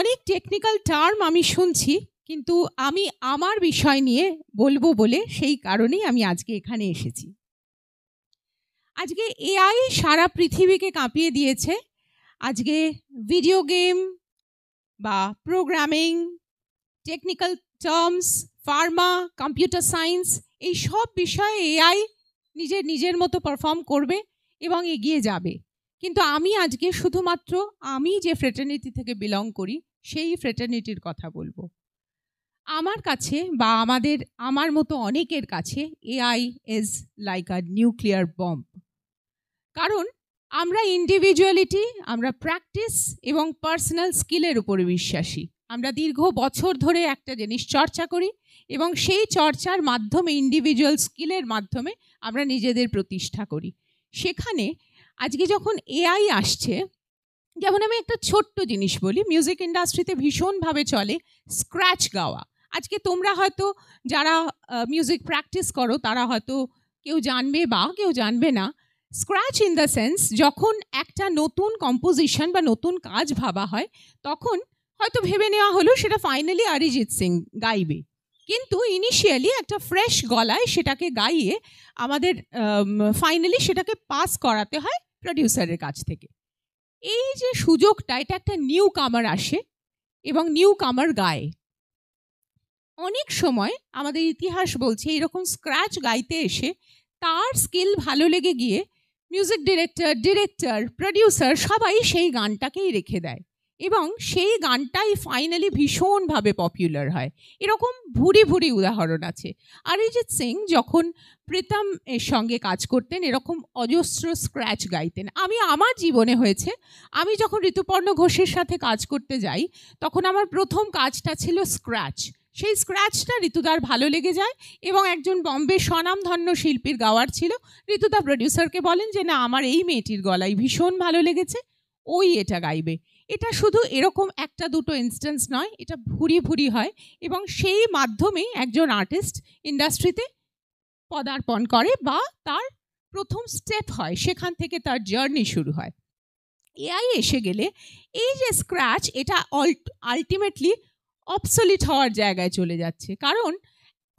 অনেক technical term আমি শুনছি কিন্তু আমি আমার বিষয় নিয়ে বলবো বলে সেই কারণেই আমি আজকে এখানে এসেছি আজকে এআই সারা পৃথিবীকে কাঁপিয়ে দিয়েছে আজকে ভিডিও গেম বা programming technical terms pharma computer science এই সব বিষয়ে এআই নিজের নিজের মতো পারফর্ম করবে এবং এগিয়ে যাবে কিন্তু আমি আজকে শুধুমাত্র আমি যে ফ্রেটার্নিটি থেকে বিলং করি সেই ফ্রেটার্নিটির কথা বলবো আমার কাছে বা আমাদের আমার মতো অনেকের কাছে AI is like a nuclear bomb কারণ আমরা ইন্ডিভিজুয়ালিটি আমরা প্র্যাকটিস এবং পার্সোনাল স্কিলের উপরে বিশ্বাসী আমরা দীর্ঘ বছর ধরে একটা জিনিস চর্চা করি এবং সেই চর্চার মাধ্যমে ইন্ডিভিজুয়াল স্কিলের মাধ্যমে আমরা নিজেদের প্রতিষ্ঠা করি সেখানে আজকে যখন এআই আসছে যেমন আমি একটা ছোট্ট জিনিস বলি মিউজিক ইন্ডাস্ট্রিতে ভীষণভাবে চলে স্ক্র্যাচ গাওয়া আজকে তোমরা হয়তো যারা মিউজিক প্র্যাকটিস করো তারা হয়তো কেউ জানবে বা কেউ জানবে না স্ক্র্যাচ ইন দ্য সেন্স যখন একটা নতুন কম্পোজিশন বা নতুন কাজ ভাবা হয় তখন হয়তো ভেবে নেওয়া হলো সেটা ফাইনালি অরিজিৎ সিং গাইবে কিন্তু ইনিশিয়ালি একটা ফ্রেশ গলায় সেটাকে গাইয়ে আমাদের ফাইনালি সেটাকে পাস করাতে হয় প্রডিউসারের কাছ থেকে এই যে সুযোগটা এটা একটা নিউ কামার আসে এবং নিউ কামার গায় অনেক সময় আমাদের ইতিহাস বলছে এরকম স্ক্র্যাচ গাইতে এসে তার স্কিল ভালো লেগে গিয়ে মিউজিক ডিরেক্টর ডিরেক্টর প্রডিউসার সবাই সেই গানটাকেই রেখে দেয় এবং সেই গানটাই ফাইনালি ভীষণভাবে পপুলার হয় এরকম ভুরি ভুরি উদাহরণ আছে অরিজিৎ সিং যখন প্রীতম এর সঙ্গে কাজ করতেন এরকম অজস্র স্ক্র্যাচ গাইতেন আমি আমার জীবনে হয়েছে আমি যখন ঋতুপর্ণ ঘোষের সাথে কাজ করতে যাই তখন আমার প্রথম কাজটা ছিল স্ক্র্যাচ সেই স্ক্র্যাচটা ঋতুদার ভালো লেগে যায় এবং একজন বম্বে স্বনামধন্য শিল্পীর গাওয়ার ছিল ঋতুদা প্রডিউসারকে বলেন যে না আমার এই মেয়েটির গলায় ভীষণ ভালো লেগেছে ওই এটা গাইবে এটা শুধু এরকম একটা দুটো ইনস্ট্যান্স নয় এটা ভুরি ভুরি হয় এবং সেই মাধ্যমে একজন আর্টিস্ট ইন্ডাস্ট্রিতে পদার্পণ করে বা তার প্রথম স্টেপ হয় সেখান থেকে তার জার্নি শুরু হয় এআই এসে গেলে এই যে স্ক্র্যাচ এটা আলটিমেটলি অবসলিট হওয়ার জায়গায় চলে যাচ্ছে কারণ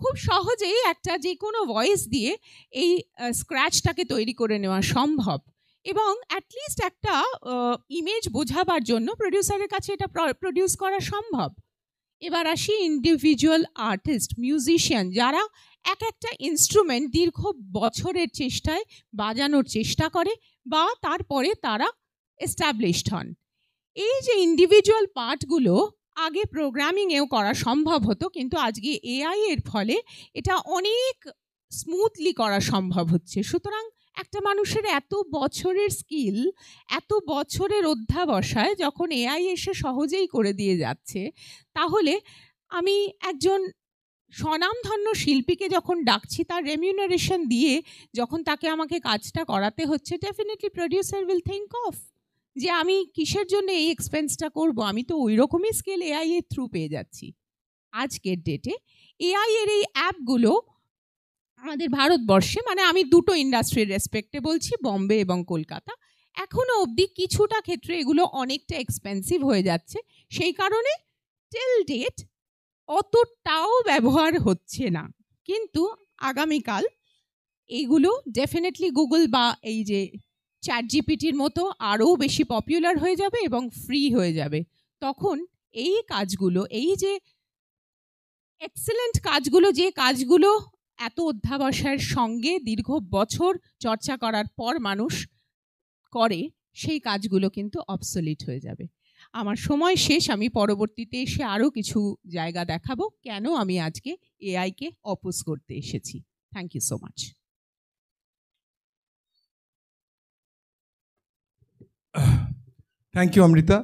খুব সহজেই একটা যে কোনো ভয়েস দিয়ে এই স্ক্র্যাচটাকে তৈরি করে নেওয়া সম্ভব এবং অ্যাটলিস্ট একটা ইমেজ বোঝাবার জন্য প্রডিউসারের কাছে এটা প্রডিউস করা সম্ভব এবার আসি ইন্ডিভিজুয়াল আর্টিস্ট মিউজিশিয়ান যারা এক একটা ইনস্ট্রুমেন্ট দীর্ঘ বছরের চেষ্টায় বাজানোর চেষ্টা করে বা তারপরে তারা এস্টাবলিশড হন এই যে ইন্ডিভিজুয়াল পার্টগুলো আগে প্রোগ্রামিংয়েও করা সম্ভব হতো কিন্তু আজকে এআই এর ফলে এটা অনেক স্মুথলি করা সম্ভব হচ্ছে সুতরাং একটা মানুষের এত বছরের স্কিল এত বছরের অধ্যাবসায় যখন এআই এসে সহজেই করে দিয়ে যাচ্ছে তাহলে আমি একজন স্বনামধন্য শিল্পীকে যখন ডাকছি তার রেমিউনারেশন দিয়ে যখন তাকে আমাকে কাজটা করাতে হচ্ছে definitely producer will think of যে আমি কিসের জন্য এই এক্সপেন্সটা করব আমি তো ওই রকমই স্কেল এআই এর থ্রু পেয়ে যাচ্ছি আজকের ডেটে এআই এর এই অ্যাপগুলো আমাদের ভারতবর্ষে মানে আমি দুটো ইন্ডাস্ট্রির রেসপেক্টে বলছি বম্বে এবং কলকাতা এখনও অবধি কিছুটা ক্ষেত্রে এগুলো অনেকটা এক্সপেন্সিভ হয়ে যাচ্ছে সেই কারণে টেল ডেট অতটাও ব্যবহার হচ্ছে না কিন্তু আগামীকাল এগুলো ডেফিনেটলি গুগল বা এই যে চ্যাট জিপিটির মতো আরও বেশি পপুলার হয়ে যাবে এবং ফ্রি হয়ে যাবে তখন এই কাজগুলো এই যে এক্সেলেন্ট কাজগুলো যে কাজগুলো এত অধ্যাবসায়ের সঙ্গে দীর্ঘ বছর চর্চা করার পর মানুষ করে সেই কাজগুলো কিন্তু অবসলিট হয়ে যাবে আমার সময় শেষ আমি পরবর্তীতে এসে আরও কিছু জায়গা দেখাবো কেন আমি আজকে এআইকে অপোজ করতে এসেছি thank you so much thank you Amrita